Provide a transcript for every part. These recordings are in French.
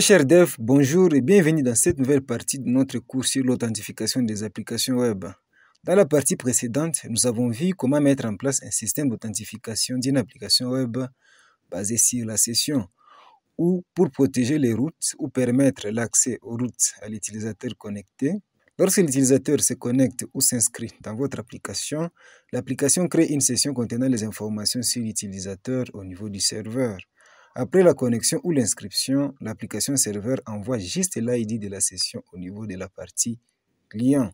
chers bonjour et bienvenue dans cette nouvelle partie de notre cours sur l'authentification des applications web. Dans la partie précédente, nous avons vu comment mettre en place un système d'authentification d'une application web basé sur la session ou pour protéger les routes ou permettre l'accès aux routes à l'utilisateur connecté. Lorsque l'utilisateur se connecte ou s'inscrit dans votre application, l'application crée une session contenant les informations sur l'utilisateur au niveau du serveur. Après la connexion ou l'inscription, l'application serveur envoie juste l'ID de la session au niveau de la partie client.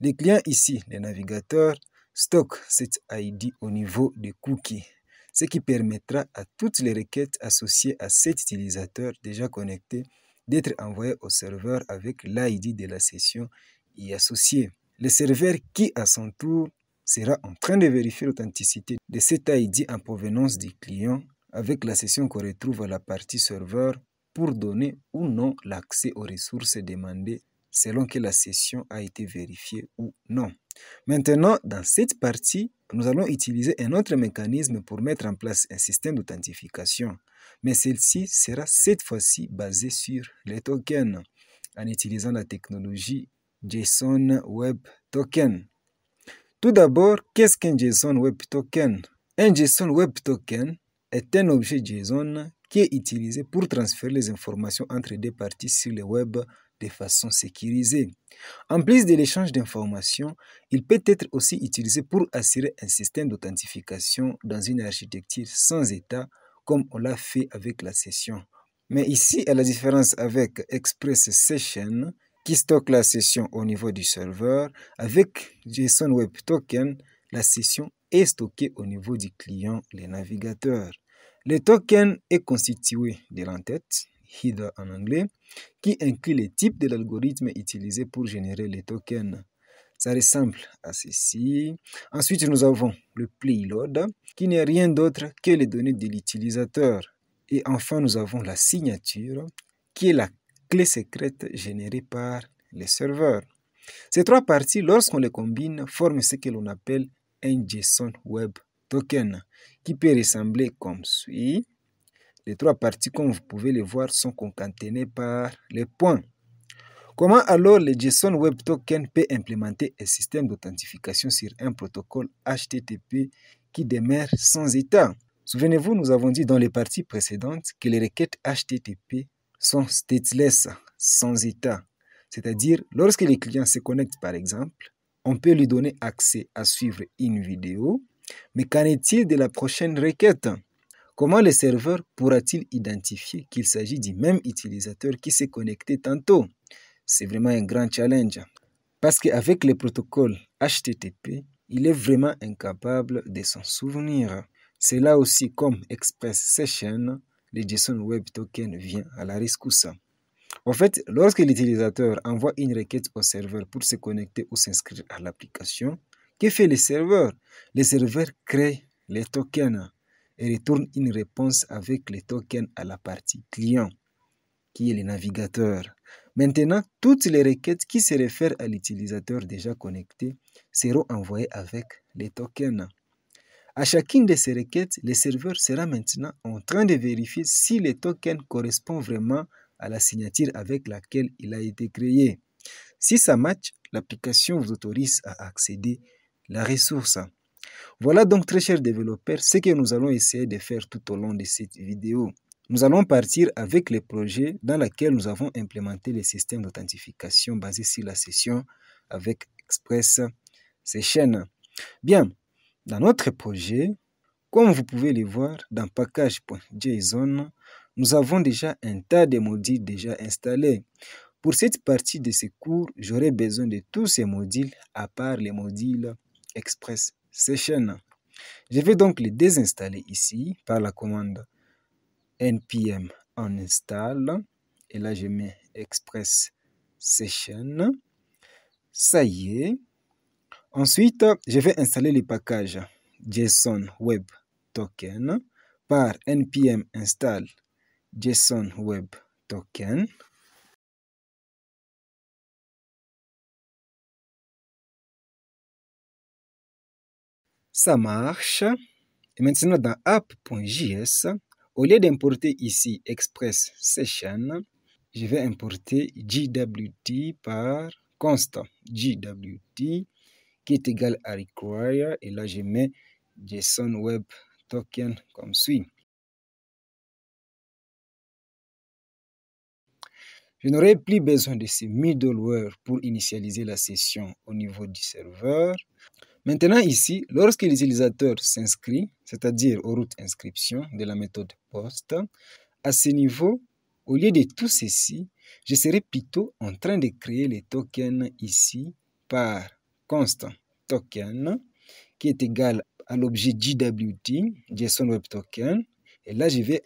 Les clients ici, les navigateurs, stockent cet ID au niveau des cookies, ce qui permettra à toutes les requêtes associées à cet utilisateur déjà connecté d'être envoyées au serveur avec l'ID de la session y associée. Le serveur qui, à son tour, sera en train de vérifier l'authenticité de cet ID en provenance du client avec la session qu'on retrouve à la partie serveur pour donner ou non l'accès aux ressources demandées selon que la session a été vérifiée ou non. Maintenant, dans cette partie, nous allons utiliser un autre mécanisme pour mettre en place un système d'authentification, mais celle-ci sera cette fois-ci basée sur les tokens en utilisant la technologie JSON Web Token. Tout d'abord, qu'est-ce qu'un JSON Web Token Un JSON Web Token est un objet JSON qui est utilisé pour transférer les informations entre des parties sur le web de façon sécurisée. En plus de l'échange d'informations, il peut être aussi utilisé pour assurer un système d'authentification dans une architecture sans état comme on l'a fait avec la session. Mais ici à la différence avec Express Session qui stocke la session au niveau du serveur. Avec JSON Web Token, la session est stocké au niveau du client, le navigateur. Le token est constitué de l'entête, header en anglais, qui inclut les types de l'algorithme utilisé pour générer les tokens. Ça ressemble à ceci. Ensuite, nous avons le payload, qui n'est rien d'autre que les données de l'utilisateur. Et enfin, nous avons la signature, qui est la clé secrète générée par le serveur. Ces trois parties, lorsqu'on les combine, forment ce que l'on appelle JSON Web Token qui peut ressembler comme suit. Les trois parties, comme vous pouvez le voir, sont concaténées par les points. Comment alors le JSON Web Token peut implémenter un système d'authentification sur un protocole HTTP qui demeure sans état Souvenez-vous, nous avons dit dans les parties précédentes que les requêtes HTTP sont stateless, sans état. C'est-à-dire, lorsque les clients se connectent par exemple, on peut lui donner accès à suivre une vidéo, mais qu'en est-il de la prochaine requête Comment le serveur pourra-t-il identifier qu'il s'agit du même utilisateur qui s'est connecté tantôt C'est vraiment un grand challenge. Parce qu'avec le protocole HTTP, il est vraiment incapable de s'en souvenir. C'est là aussi comme Express Session, le JSON Web Token vient à la rescousse. En fait, lorsque l'utilisateur envoie une requête au serveur pour se connecter ou s'inscrire à l'application, que fait le serveur Le serveur crée les tokens et retourne une réponse avec les tokens à la partie client, qui est le navigateur. Maintenant, toutes les requêtes qui se réfèrent à l'utilisateur déjà connecté seront envoyées avec les tokens. À chacune de ces requêtes, le serveur sera maintenant en train de vérifier si les tokens correspondent vraiment à la signature avec laquelle il a été créé. Si ça match, l'application vous autorise à accéder à la ressource. Voilà donc très chers développeurs ce que nous allons essayer de faire tout au long de cette vidéo. Nous allons partir avec le projet dans lequel nous avons implémenté le système d'authentification basé sur la session avec Express Session. Bien, dans notre projet, comme vous pouvez le voir dans package.json, nous avons déjà un tas de modules déjà installés. Pour cette partie de ce cours, j'aurai besoin de tous ces modules à part les modules Express Session. Je vais donc les désinstaller ici par la commande npm uninstall install et là je mets Express Session. Ça y est. Ensuite, je vais installer le package JSON Web Token par npm install JSON Web Token ça marche. Et maintenant, dans app.js, au lieu d'importer ici Express Session, je vais importer JWT par constant. JWT qui est égal à require. Et là, je mets JSON Web Token comme suit. Je n'aurai plus besoin de ce middleware pour initialiser la session au niveau du serveur. Maintenant ici, lorsque l'utilisateur s'inscrit, c'est-à-dire au route inscription de la méthode POST, à ce niveau, au lieu de tout ceci, je serai plutôt en train de créer les tokens ici par constant token qui est égal à l'objet JWT, JSON Web Token. Et là, je vais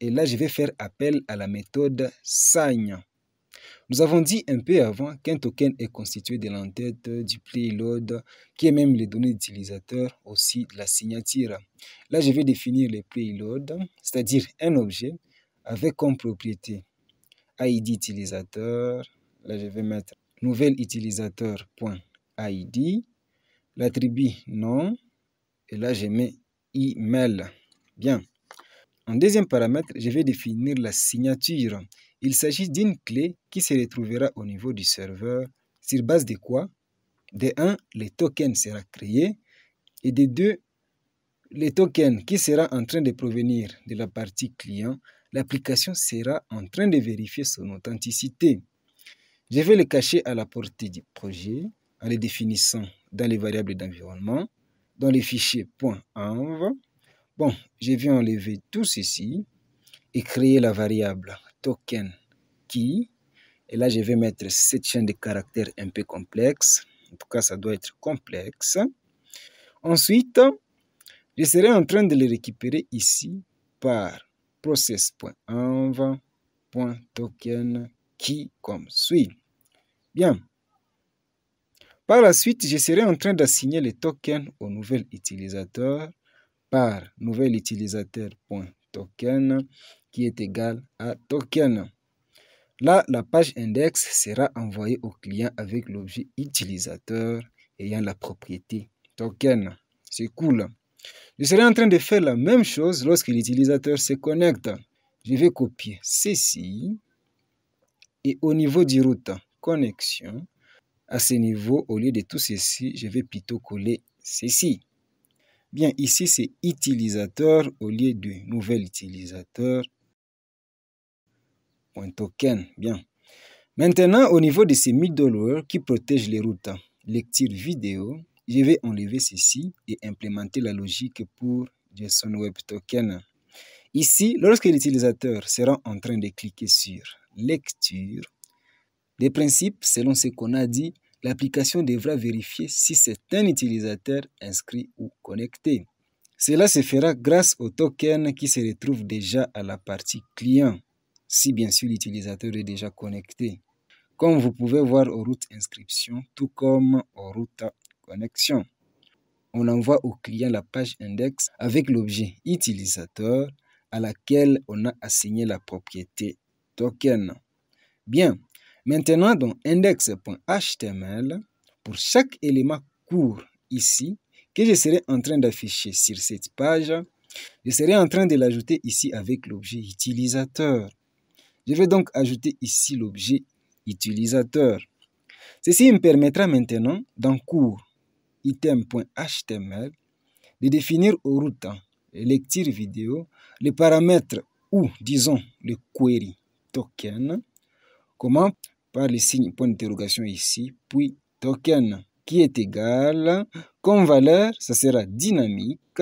et là, je vais faire appel à la méthode sign. Nous avons dit un peu avant qu'un token est constitué de l'entête, du payload, qui est même les données d'utilisateur, aussi la signature. Là, je vais définir le payload, c'est-à-dire un objet avec comme propriété ID utilisateur. Là, je vais mettre nouvel utilisateur.id, l'attribut nom, et là, je mets email. Bien. En deuxième paramètre, je vais définir la signature. Il s'agit d'une clé qui se retrouvera au niveau du serveur, sur base de quoi De 1, le token sera créé, et de 2, le token qui sera en train de provenir de la partie client, l'application sera en train de vérifier son authenticité. Je vais le cacher à la portée du projet en le définissant dans les variables d'environnement, dans les fichiers .env, Bon, je vais enlever tout ceci et créer la variable token qui, et là je vais mettre cette chaîne de caractères un peu complexe, en tout cas ça doit être complexe. Ensuite, je serai en train de les récupérer ici par process.env.token qui comme suit. Bien. Par la suite, je serai en train d'assigner les tokens au nouvel utilisateur par nouvel token qui est égal à token. Là, la page index sera envoyée au client avec l'objet utilisateur ayant la propriété token. C'est cool. Je serai en train de faire la même chose lorsque l'utilisateur se connecte. Je vais copier ceci et au niveau du route connexion, à ce niveau, au lieu de tout ceci, je vais plutôt coller ceci. Bien, ici, c'est utilisateur au lieu de nouvel utilisateur. Point token. Bien. Maintenant, au niveau de ces middleware qui protègent les routes, lecture vidéo, je vais enlever ceci et implémenter la logique pour JSON Web Token. Ici, lorsque l'utilisateur sera en train de cliquer sur lecture, les principes, selon ce qu'on a dit, l'application devra vérifier si c'est un utilisateur inscrit ou connecté. Cela se fera grâce au token qui se retrouve déjà à la partie client, si bien sûr l'utilisateur est déjà connecté. Comme vous pouvez voir au route inscription, tout comme au route connexion. On envoie au client la page index avec l'objet utilisateur à laquelle on a assigné la propriété token. Bien, Maintenant, dans index.html, pour chaque élément court ici, que je serai en train d'afficher sur cette page, je serai en train de l'ajouter ici avec l'objet utilisateur. Je vais donc ajouter ici l'objet utilisateur. Ceci me permettra maintenant, dans cours item.html, de définir au route lecture vidéo les paramètres ou, disons, le query token, comment par le signe point d'interrogation ici, puis token qui est égal, comme valeur, ça sera dynamique.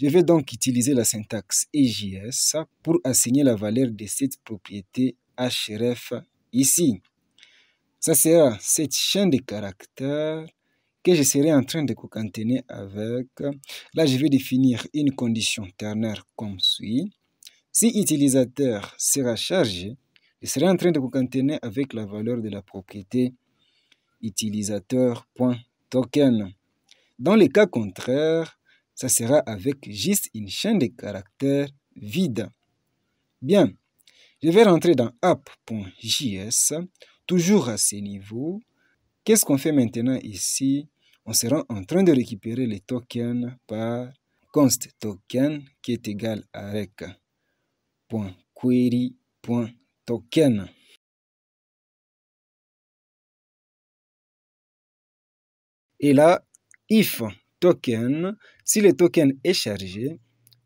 Je vais donc utiliser la syntaxe EJS pour assigner la valeur de cette propriété href ici. Ça sera cette chaîne de caractères que je serai en train de concaténer avec. Là, je vais définir une condition ternaire comme suit. Si utilisateur sera chargé, je serai en train de contenir avec la valeur de la propriété utilisateur.token. Dans le cas contraire, ça sera avec juste une chaîne de caractères vide. Bien, je vais rentrer dans app.js, toujours à ce niveau. Qu'est-ce qu'on fait maintenant ici On sera en train de récupérer les tokens par const token qui est égal à Token. Et là, if token, si le token est chargé,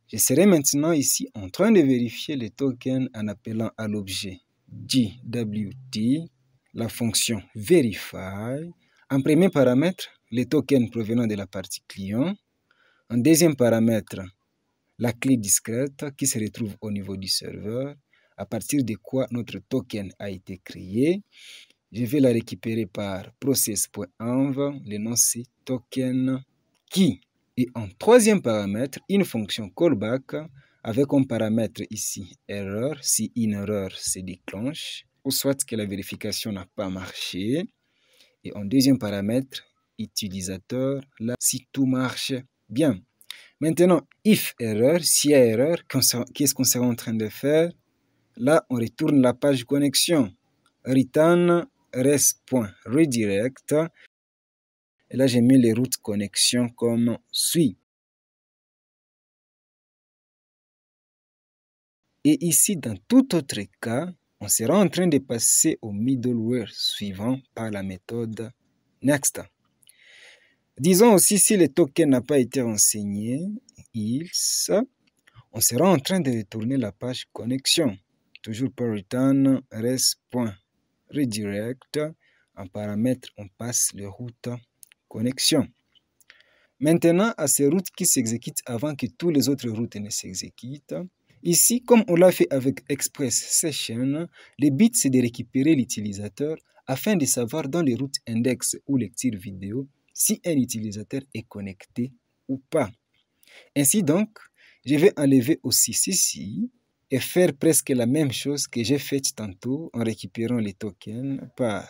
je serai maintenant ici en train de vérifier le token en appelant à l'objet DWT, la fonction verify. En premier paramètre, le token provenant de la partie client. En deuxième paramètre, la clé discrète qui se retrouve au niveau du serveur à partir de quoi notre token a été créé. Je vais la récupérer par process.env, l'énoncé token qui. Et en troisième paramètre, une fonction callback avec un paramètre ici erreur, si une erreur se déclenche, ou soit que la vérification n'a pas marché. Et en deuxième paramètre, utilisateur, là, si tout marche bien. Maintenant, if erreur, si y a erreur, qu'est-ce qu'on serait en train de faire Là, on retourne la page connexion. Return res.redirect. Et là, j'ai mis les routes connexion comme suit. Et ici, dans tout autre cas, on sera en train de passer au middleware suivant par la méthode next. Disons aussi si le token n'a pas été renseigné, on sera en train de retourner la page connexion toujours pour return, res.redirect. Redirect. En paramètre, on passe le route connexion. Maintenant, à ces routes qui s'exécutent avant que tous les autres routes ne s'exécutent, Ici, comme on l'a fait avec Express Session, le but c'est de récupérer l'utilisateur afin de savoir dans les routes index ou lecture vidéo si un utilisateur est connecté ou pas. Ainsi donc, je vais enlever aussi ceci et faire presque la même chose que j'ai fait tantôt en récupérant les tokens par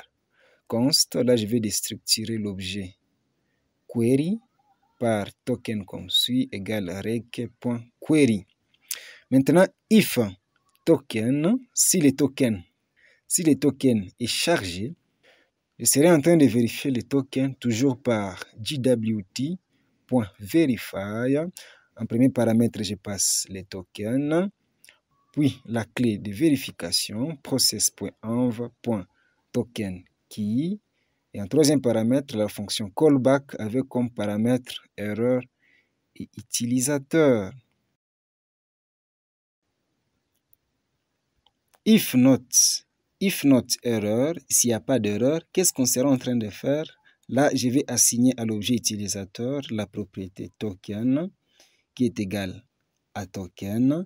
const. Là, je vais déstructurer l'objet query par token comme suit, égale rec.query. Maintenant, if token, si le token, si le token est chargé, je serai en train de vérifier le token toujours par gwt.verify. En premier paramètre, je passe les token puis la clé de vérification process.env.tokenKey et en troisième paramètre, la fonction callback avec comme paramètre erreur et utilisateur. If not, if not error, s'il n'y a pas d'erreur, qu'est-ce qu'on sera en train de faire Là, je vais assigner à l'objet utilisateur la propriété token qui est égale à token.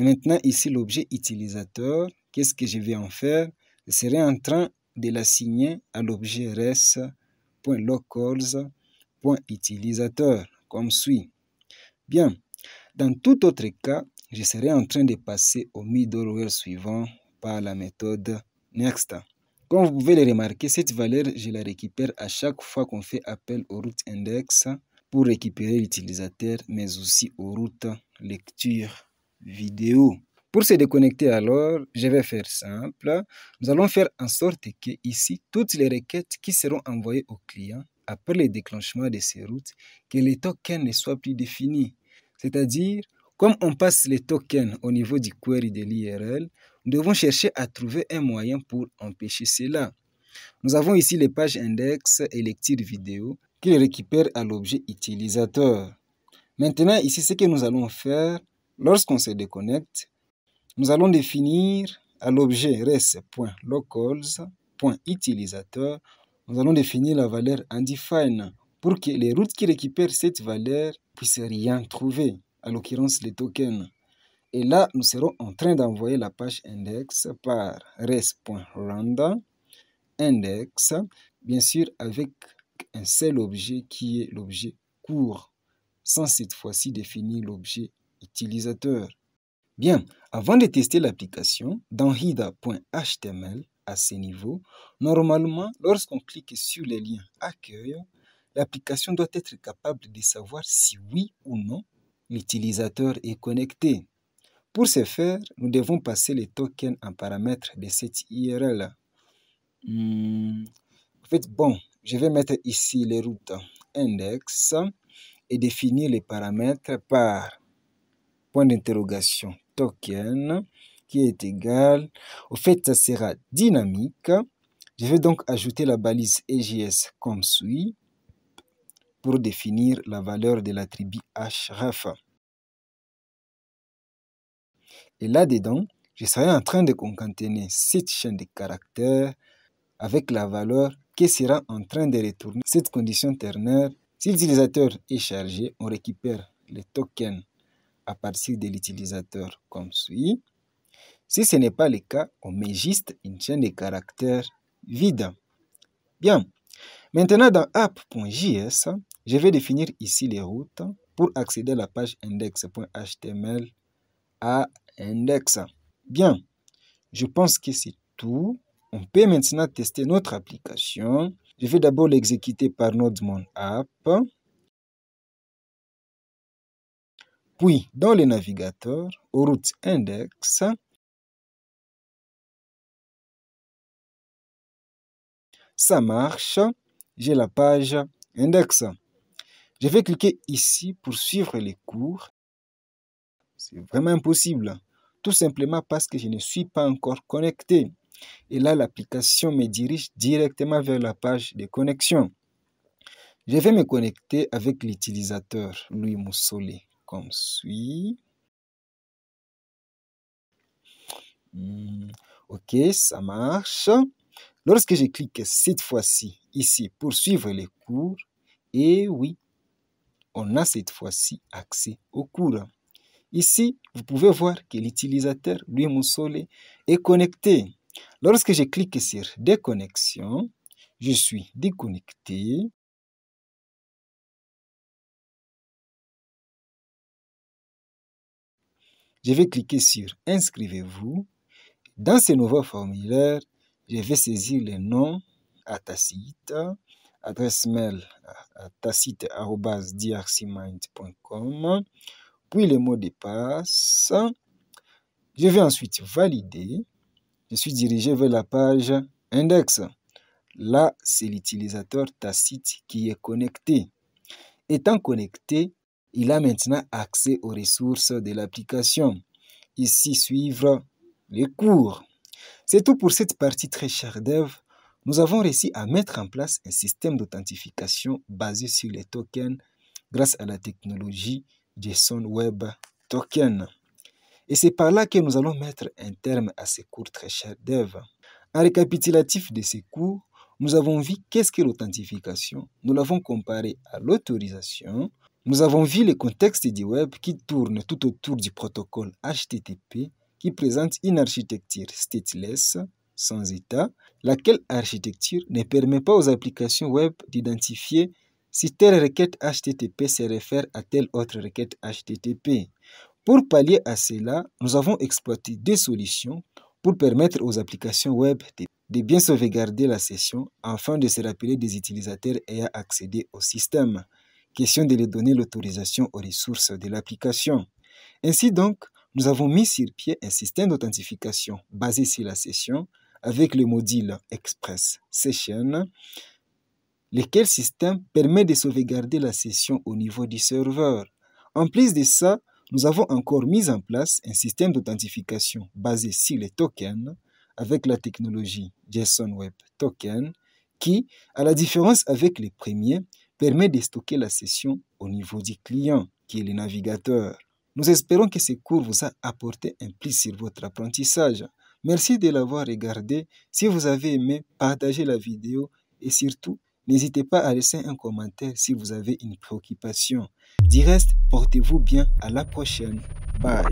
Et maintenant, ici, l'objet utilisateur, qu'est-ce que je vais en faire Je serai en train de l'assigner à l'objet res.locals.utilisateur, comme suit. Bien, dans tout autre cas, je serai en train de passer au middleware suivant par la méthode next. Comme vous pouvez le remarquer, cette valeur, je la récupère à chaque fois qu'on fait appel au route index pour récupérer l'utilisateur, mais aussi au route lecture vidéo. Pour se déconnecter alors, je vais faire simple. Nous allons faire en sorte que ici, toutes les requêtes qui seront envoyées au client après le déclenchement de ces routes, que les tokens ne soient plus définis. C'est-à-dire, comme on passe les tokens au niveau du query de l'IRL, nous devons chercher à trouver un moyen pour empêcher cela. Nous avons ici les pages index et lecture vidéo qui récupèrent à l'objet utilisateur. Maintenant, ici, ce que nous allons faire, Lorsqu'on se déconnecte, nous allons définir à l'objet res.locals.utilisateur, nous allons définir la valeur undefined pour que les routes qui récupèrent cette valeur puissent rien trouver, à l'occurrence les tokens. Et là, nous serons en train d'envoyer la page index par res.randa index, bien sûr avec un seul objet qui est l'objet court, sans cette fois-ci définir l'objet utilisateur. Bien, avant de tester l'application, dans hida.html, à ce niveau, normalement, lorsqu'on clique sur les liens Accueil, l'application doit être capable de savoir si oui ou non l'utilisateur est connecté. Pour ce faire, nous devons passer les tokens en paramètres de cette URL. Hmm, en fait, bon, je vais mettre ici les routes index et définir les paramètres par point d'interrogation token qui est égal. Au fait, ça sera dynamique. Je vais donc ajouter la balise EJS comme suit pour définir la valeur de l'attribut href. Et là-dedans, je serai en train de concaténer cette chaîne de caractères avec la valeur qui sera en train de retourner cette condition ternaire. Si l'utilisateur est chargé, on récupère le Token à partir de l'utilisateur comme suit. Si ce n'est pas le cas, on met juste une chaîne de caractères vide. Bien. Maintenant, dans app.js, je vais définir ici les routes pour accéder à la page index.html à index. Bien. Je pense que c'est tout. On peut maintenant tester notre application. Je vais d'abord l'exécuter par mon app. Puis, dans le navigateur, au route index, ça marche, j'ai la page index. Je vais cliquer ici pour suivre les cours. C'est vraiment impossible, tout simplement parce que je ne suis pas encore connecté. Et là, l'application me dirige directement vers la page de connexion. Je vais me connecter avec l'utilisateur Louis Moussolé comme hmm, Ok, ça marche. Lorsque je clique cette fois-ci ici pour suivre les cours, et eh oui, on a cette fois-ci accès au cours. Ici, vous pouvez voir que l'utilisateur lui soleil est connecté. Lorsque je clique sur Déconnexion, je suis déconnecté je vais cliquer sur Inscrivez-vous. Dans ce nouveau formulaire, je vais saisir le nom à Tacite, adresse mail à puis le mot de passe. Je vais ensuite valider. Je suis dirigé vers la page Index. Là, c'est l'utilisateur Tacite qui est connecté. Étant connecté, il a maintenant accès aux ressources de l'application. Ici, suivre les cours. C'est tout pour cette partie très chère d'Eve. Nous avons réussi à mettre en place un système d'authentification basé sur les tokens grâce à la technologie JSON Web Token. Et c'est par là que nous allons mettre un terme à ces cours très chers d'Eve. En récapitulatif de ces cours, nous avons vu qu'est-ce que l'authentification, nous l'avons comparé à l'autorisation, nous avons vu le contexte du web qui tourne tout autour du protocole HTTP qui présente une architecture stateless, sans état, laquelle architecture ne permet pas aux applications web d'identifier si telle requête HTTP se réfère à telle autre requête HTTP. Pour pallier à cela, nous avons exploité deux solutions pour permettre aux applications web de bien sauvegarder la session afin de se rappeler des utilisateurs ayant accédé au système question de les donner l'autorisation aux ressources de l'application. Ainsi donc, nous avons mis sur pied un système d'authentification basé sur la session avec le module Express Session, lequel système permet de sauvegarder la session au niveau du serveur. En plus de ça, nous avons encore mis en place un système d'authentification basé sur les tokens avec la technologie JSON Web Token qui, à la différence avec les premiers, permet de stocker la session au niveau du client, qui est le navigateur. Nous espérons que ce cours vous a apporté un plus sur votre apprentissage. Merci de l'avoir regardé. Si vous avez aimé, partagez la vidéo et surtout, n'hésitez pas à laisser un commentaire si vous avez une préoccupation. Du reste, portez-vous bien. À la prochaine. Bye.